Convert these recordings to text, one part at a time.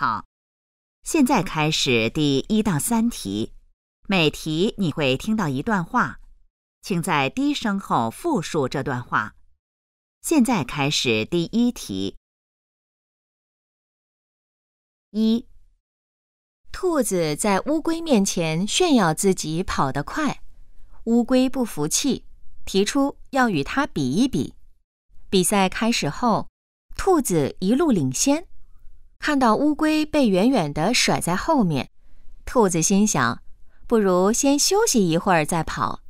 好，现在开始第一到三题，每题你会听到一段话，请在低声后复述这段话。现在开始第一题。一，兔子在乌龟面前炫耀自己跑得快，乌龟不服气，提出要与它比一比。比赛开始后，兔子一路领先。看到乌龟被远远地甩在后面，兔子心想：“不如先休息一会儿再跑。”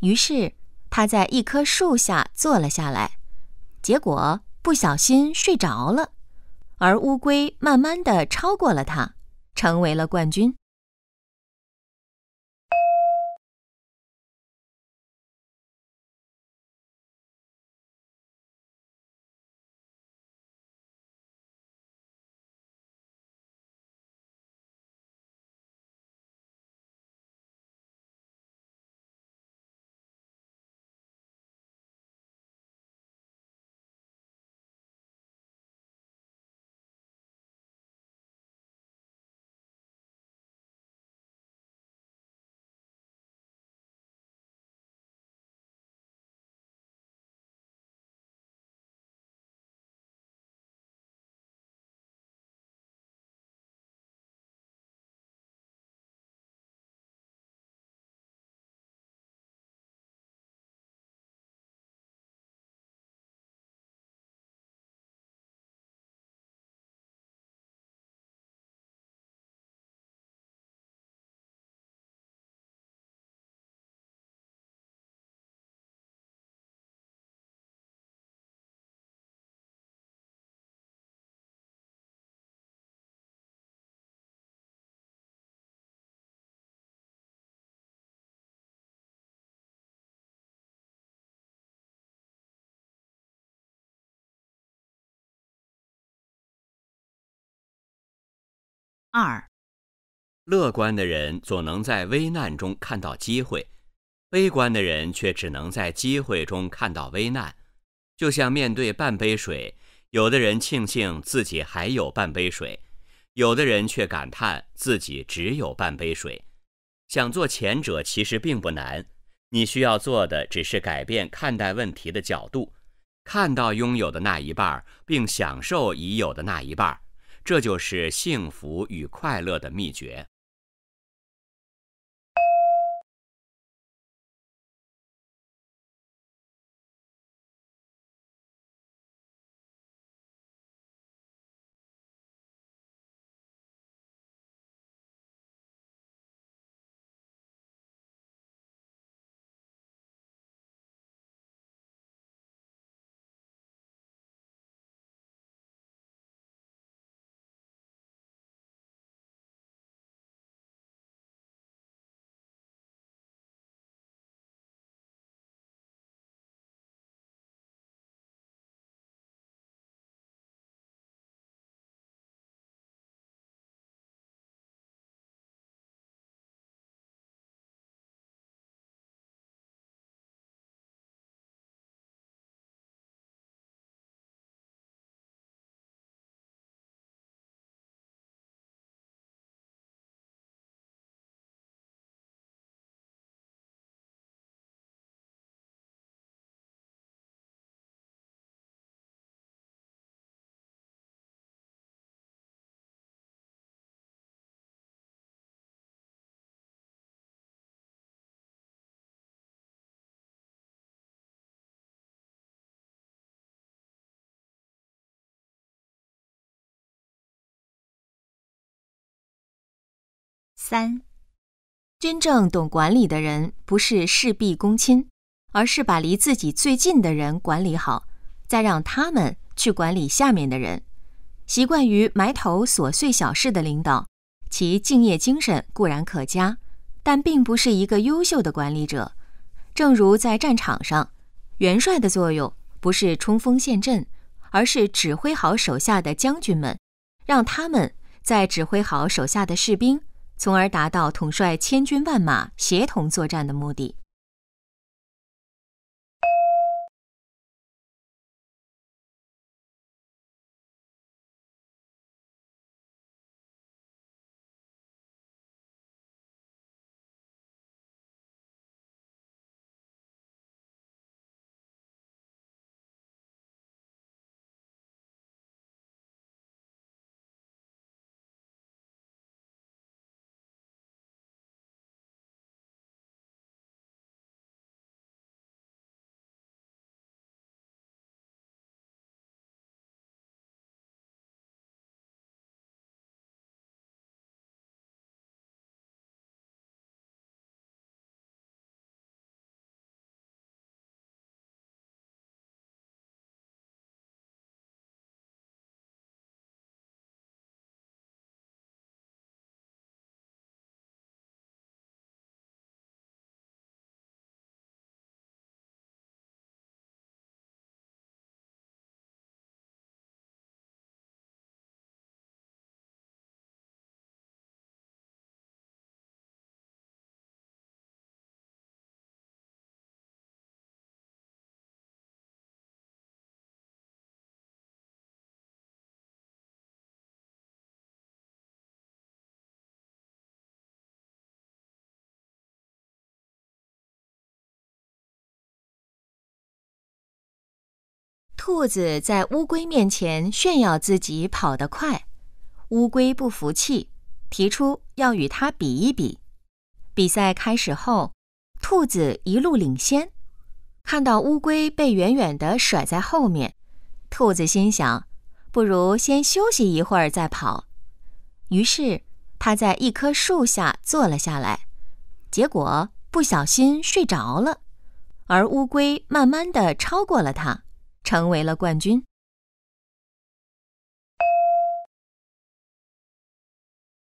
于是它在一棵树下坐了下来，结果不小心睡着了。而乌龟慢慢地超过了它，成为了冠军。二，乐观的人总能在危难中看到机会，悲观的人却只能在机会中看到危难。就像面对半杯水，有的人庆幸自己还有半杯水，有的人却感叹自己只有半杯水。想做前者其实并不难，你需要做的只是改变看待问题的角度，看到拥有的那一半，并享受已有的那一半。这就是幸福与快乐的秘诀。三，真正懂管理的人，不是事必躬亲，而是把离自己最近的人管理好，再让他们去管理下面的人。习惯于埋头琐碎小事的领导，其敬业精神固然可嘉，但并不是一个优秀的管理者。正如在战场上，元帅的作用不是冲锋陷阵，而是指挥好手下的将军们，让他们在指挥好手下的士兵。从而达到统帅千军万马、协同作战的目的。兔子在乌龟面前炫耀自己跑得快，乌龟不服气，提出要与它比一比。比赛开始后，兔子一路领先。看到乌龟被远远地甩在后面，兔子心想：“不如先休息一会儿再跑。”于是，它在一棵树下坐了下来，结果不小心睡着了。而乌龟慢慢地超过了它。成为了冠军。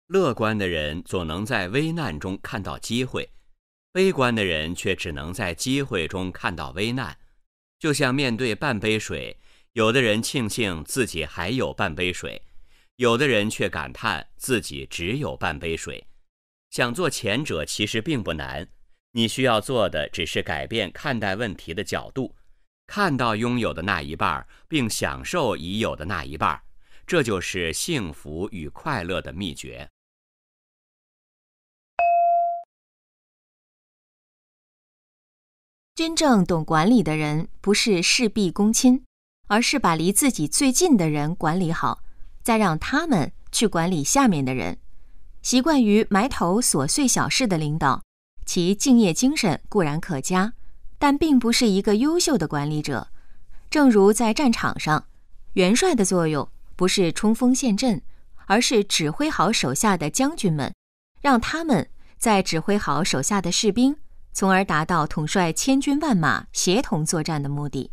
乐观的人总能在危难中看到机会，悲观的人却只能在机会中看到危难。就像面对半杯水，有的人庆幸自己还有半杯水，有的人却感叹自己只有半杯水。想做前者其实并不难，你需要做的只是改变看待问题的角度。看到拥有的那一半，并享受已有的那一半，这就是幸福与快乐的秘诀。真正懂管理的人，不是事必躬亲，而是把离自己最近的人管理好，再让他们去管理下面的人。习惯于埋头琐碎小事的领导，其敬业精神固然可嘉。但并不是一个优秀的管理者，正如在战场上，元帅的作用不是冲锋陷阵，而是指挥好手下的将军们，让他们在指挥好手下的士兵，从而达到统帅千军万马、协同作战的目的。